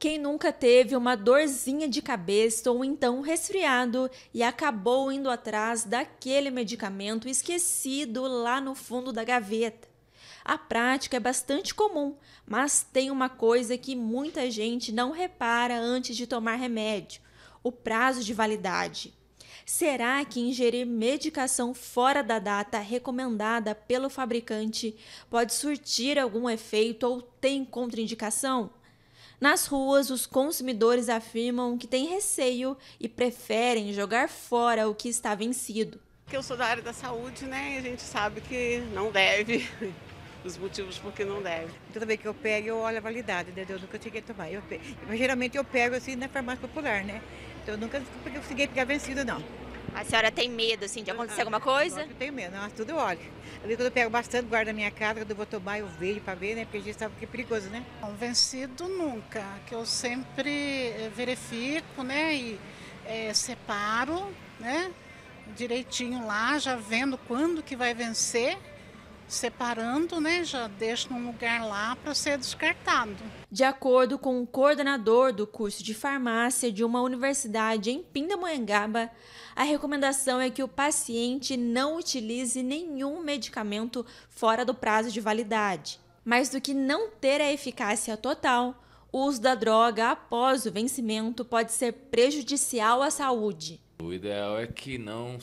Quem nunca teve uma dorzinha de cabeça ou então um resfriado e acabou indo atrás daquele medicamento esquecido lá no fundo da gaveta? A prática é bastante comum, mas tem uma coisa que muita gente não repara antes de tomar remédio: o prazo de validade. Será que ingerir medicação fora da data recomendada pelo fabricante pode surtir algum efeito ou tem contraindicação? Nas ruas, os consumidores afirmam que têm receio e preferem jogar fora o que está vencido. Eu sou da área da saúde, né? E a gente sabe que não deve. Os motivos por que não deve. Tudo bem que eu pego, eu olho a validade, entendeu? Né, eu nunca cheguei a tomar. Eu, geralmente eu pego assim na farmácia popular, né? Então eu nunca consegui pegar vencido, não. A senhora tem medo, assim, de acontecer ah, alguma coisa? Eu tenho medo, não, tudo Eu Ali quando eu pego bastante, guardo na minha casa, quando eu vou tomar, eu vejo para ver, né? Porque a gente sabe que é perigoso, né? Não, vencido nunca, que eu sempre eh, verifico, né? E é, separo, né? Direitinho lá, já vendo quando que vai vencer separando, né, já deixa num lugar lá para ser descartado. De acordo com o coordenador do curso de farmácia de uma universidade em Pindamonhangaba, a recomendação é que o paciente não utilize nenhum medicamento fora do prazo de validade. Mais do que não ter a eficácia total, o uso da droga após o vencimento pode ser prejudicial à saúde. O ideal é que não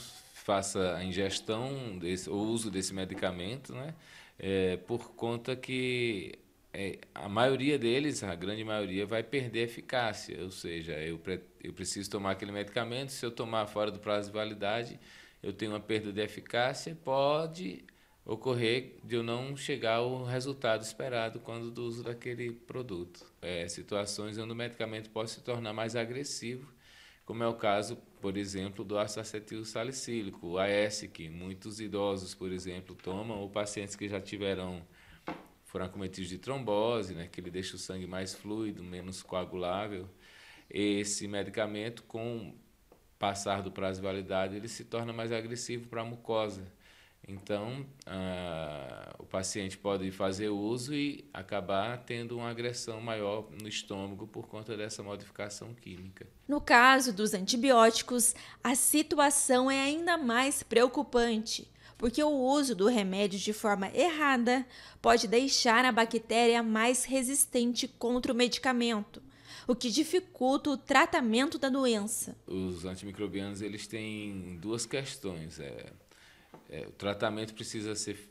faça a ingestão desse, ou uso desse medicamento, né? É, por conta que é, a maioria deles, a grande maioria, vai perder eficácia. Ou seja, eu, pre, eu preciso tomar aquele medicamento, se eu tomar fora do prazo de validade, eu tenho uma perda de eficácia, pode ocorrer de eu não chegar ao resultado esperado quando do uso daquele produto. É, situações onde o medicamento pode se tornar mais agressivo como é o caso, por exemplo, do ácido acetil salicílico, o AS, que muitos idosos, por exemplo, tomam, ou pacientes que já tiveram foram acometidos de trombose, né, que ele deixa o sangue mais fluido, menos coagulável. Esse medicamento, com o passar do prazo de validade, ele se torna mais agressivo para a mucosa. Então, o paciente pode fazer uso e acabar tendo uma agressão maior no estômago por conta dessa modificação química. No caso dos antibióticos, a situação é ainda mais preocupante, porque o uso do remédio de forma errada pode deixar a bactéria mais resistente contra o medicamento o que dificulta o tratamento da doença. Os antimicrobianos eles têm duas questões. É, é, o tratamento precisa ser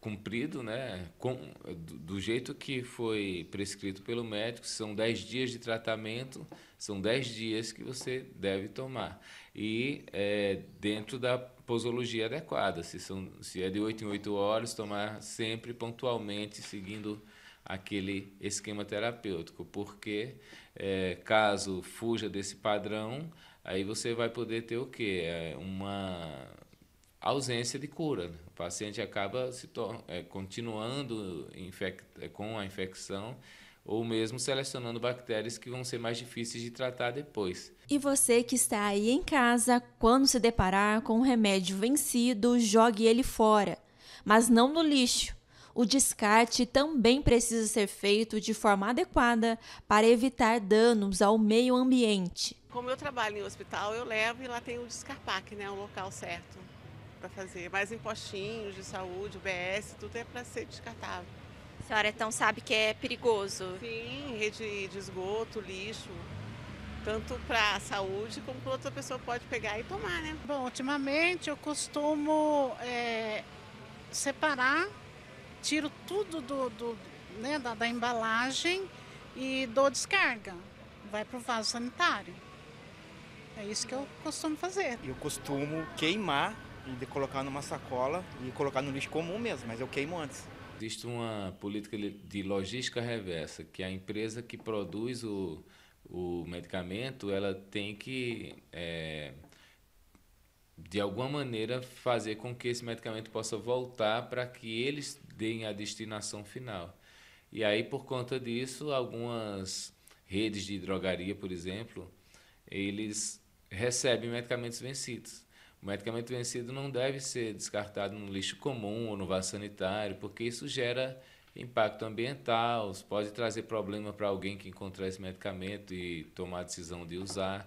cumprido, né? Com, do jeito que foi prescrito pelo médico, são 10 dias de tratamento, são 10 dias que você deve tomar. E é, dentro da posologia adequada, se, são, se é de 8 em 8 horas, tomar sempre pontualmente, seguindo aquele esquema terapêutico, porque é, caso fuja desse padrão, aí você vai poder ter o quê? É, uma ausência de cura. Né? O paciente acaba se é, continuando é, com a infecção ou mesmo selecionando bactérias que vão ser mais difíceis de tratar depois. E você que está aí em casa, quando se deparar com um remédio vencido, jogue ele fora, mas não no lixo. O descarte também precisa ser feito de forma adequada para evitar danos ao meio ambiente. Como eu trabalho em hospital, eu levo e lá tem o descarpaque, né, o local certo para fazer. Mais em postinhos de saúde, UBS, tudo é para ser descartável. A senhora então sabe que é perigoso? Sim, rede de esgoto, lixo. Tanto para a saúde como para outra pessoa pode pegar e tomar, né? Bom, ultimamente eu costumo é, separar, tiro tudo do, do né, da, da embalagem e dou descarga. Vai para o vaso sanitário. É isso que eu costumo fazer. Eu costumo queimar de colocar numa sacola e colocar no lixo comum mesmo, mas eu queimo antes. Existe uma política de logística reversa, que a empresa que produz o, o medicamento, ela tem que, é, de alguma maneira, fazer com que esse medicamento possa voltar para que eles deem a destinação final. E aí, por conta disso, algumas redes de drogaria, por exemplo, eles recebem medicamentos vencidos. O medicamento vencido não deve ser descartado no lixo comum ou no vaso sanitário, porque isso gera impacto ambiental, pode trazer problema para alguém que encontrar esse medicamento e tomar a decisão de usar.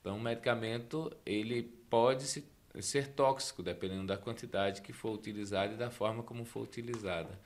Então, o medicamento ele pode se, ser tóxico dependendo da quantidade que for utilizada e da forma como for utilizada.